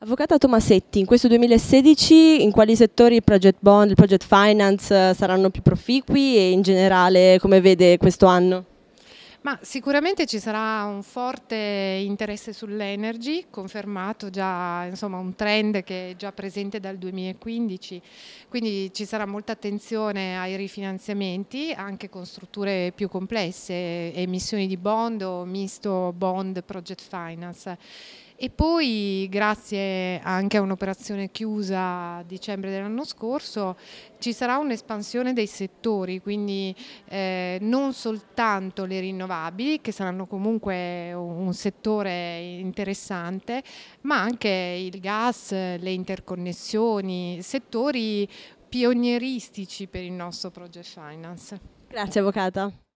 Avvocata Tomasetti, in questo 2016 in quali settori il project bond, il project finance eh, saranno più proficui e in generale come vede questo anno? Ma sicuramente ci sarà un forte interesse sull'energy, confermato già insomma, un trend che è già presente dal 2015, quindi ci sarà molta attenzione ai rifinanziamenti anche con strutture più complesse, eh, emissioni di bond o misto bond project finance e poi grazie anche a un'operazione chiusa a dicembre dell'anno scorso ci sarà un'espansione dei settori, quindi eh, non soltanto le rinnovabili che saranno comunque un settore interessante, ma anche il gas, le interconnessioni, settori pionieristici per il nostro project finance. Grazie Avvocata.